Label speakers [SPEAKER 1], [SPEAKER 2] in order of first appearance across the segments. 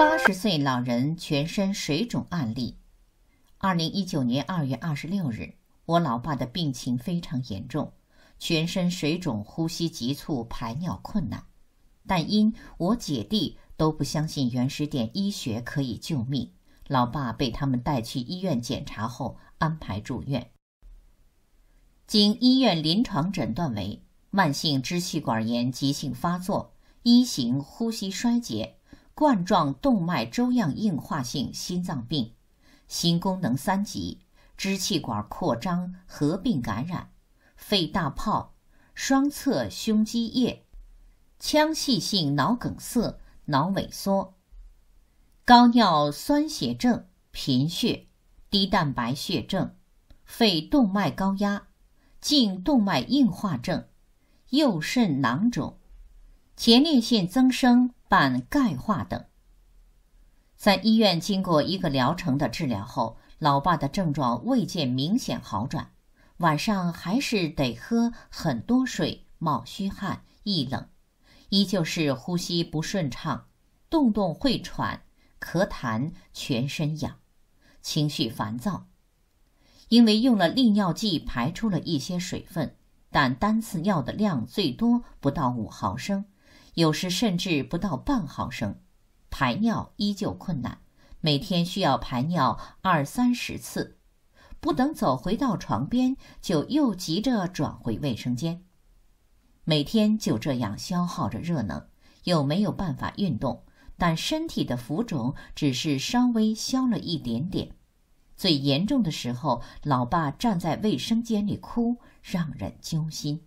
[SPEAKER 1] 八十岁老人全身水肿案例。二零一九年二月二十六日，我老爸的病情非常严重，全身水肿、呼吸急促、排尿困难。但因我姐弟都不相信原始点医学可以救命，老爸被他们带去医院检查后安排住院。经医院临床诊断为慢性支气管炎急性发作，一型呼吸衰竭。冠状动脉粥样硬化性心脏病，心功能三级，支气管扩张合并感染，肺大泡，双侧胸积液，腔隙性脑梗塞，脑萎缩，高尿酸血症，贫血，低蛋白血症，肺动脉高压，颈动脉硬化症，右肾囊肿。前列腺增生伴钙化等，在医院经过一个疗程的治疗后，老爸的症状未见明显好转，晚上还是得喝很多水，冒虚汗、易冷，依旧是呼吸不顺畅，动动会喘，咳痰，全身痒，情绪烦躁。因为用了利尿剂，排出了一些水分，但单次尿的量最多不到五毫升。有时甚至不到半毫升，排尿依旧困难，每天需要排尿二三十次，不等走回到床边，就又急着转回卫生间，每天就这样消耗着热能，又没有办法运动，但身体的浮肿只是稍微消了一点点，最严重的时候，老爸站在卫生间里哭，让人揪心。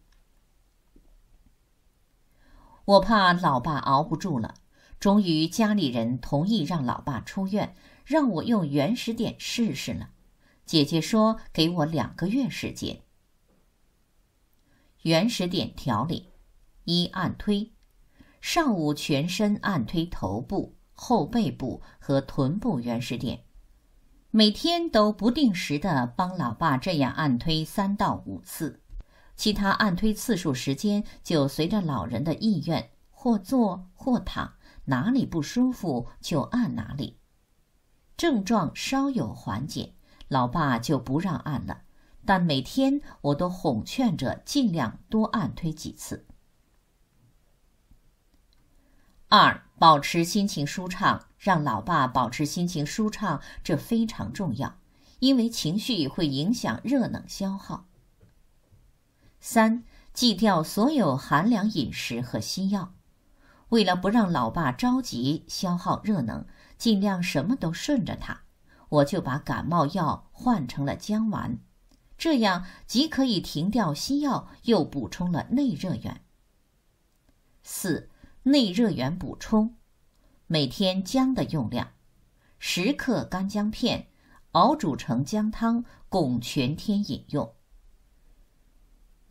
[SPEAKER 1] 我怕老爸熬不住了，终于家里人同意让老爸出院，让我用原始点试试了。姐姐说给我两个月时间。原始点调理，一按推，上午全身按推头部、后背部和臀部原始点，每天都不定时的帮老爸这样按推三到五次。其他按推次数、时间就随着老人的意愿，或坐或躺，哪里不舒服就按哪里。症状稍有缓解，老爸就不让按了。但每天我都哄劝着，尽量多按推几次。二、保持心情舒畅，让老爸保持心情舒畅，这非常重要，因为情绪会影响热能消耗。三，忌掉所有寒凉饮食和西药。为了不让老爸着急消耗热能，尽量什么都顺着他，我就把感冒药换成了姜丸，这样既可以停掉西药，又补充了内热源。四，内热源补充，每天姜的用量，十克干姜片，熬煮成姜汤，供全天饮用。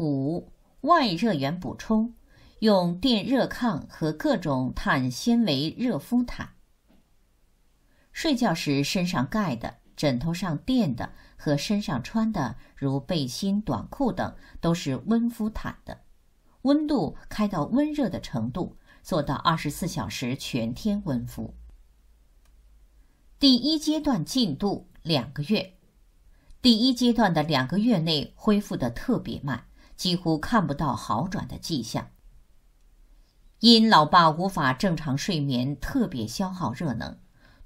[SPEAKER 1] 五外热源补充，用电热炕和各种碳纤维热敷毯。睡觉时身上盖的、枕头上垫的和身上穿的，如背心、短裤等，都是温敷毯的，温度开到温热的程度，做到二十四小时全天温敷。第一阶段进度两个月，第一阶段的两个月内恢复的特别慢。几乎看不到好转的迹象。因老爸无法正常睡眠，特别消耗热能，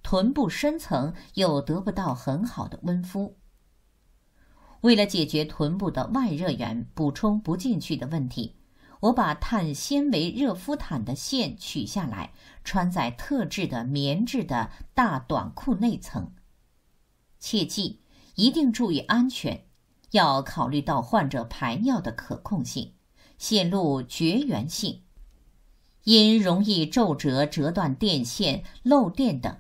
[SPEAKER 1] 臀部深层又得不到很好的温敷。为了解决臀部的外热源补充不进去的问题，我把碳纤维热敷毯的线取下来，穿在特制的棉质的大短裤内层。切记，一定注意安全。要考虑到患者排尿的可控性、线路绝缘性，因容易皱折、折断电线、漏电等。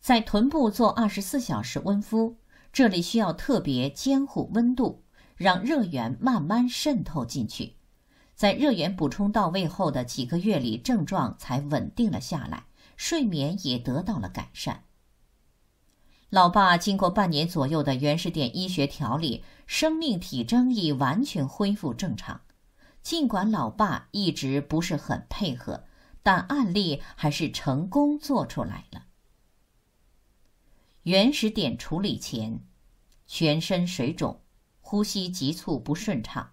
[SPEAKER 1] 在臀部做二十四小时温敷，这里需要特别监护温度，让热源慢慢渗透进去。在热源补充到位后的几个月里，症状才稳定了下来，睡眠也得到了改善。老爸经过半年左右的原始点医学调理，生命体征已完全恢复正常。尽管老爸一直不是很配合，但案例还是成功做出来了。原始点处理前，全身水肿，呼吸急促不顺畅，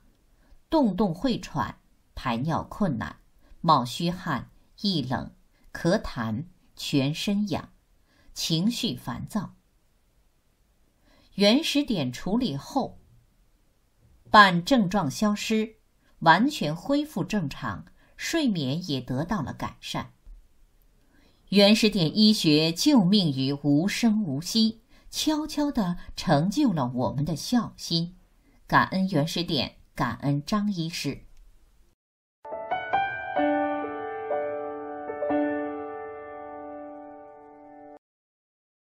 [SPEAKER 1] 动动会喘，排尿困难，冒虚汗，易冷，咳痰，全身痒，情绪烦躁。原始点处理后，伴症状消失，完全恢复正常，睡眠也得到了改善。原始点医学救命于无声无息，悄悄地成就了我们的孝心，感恩原始点，感恩张医师。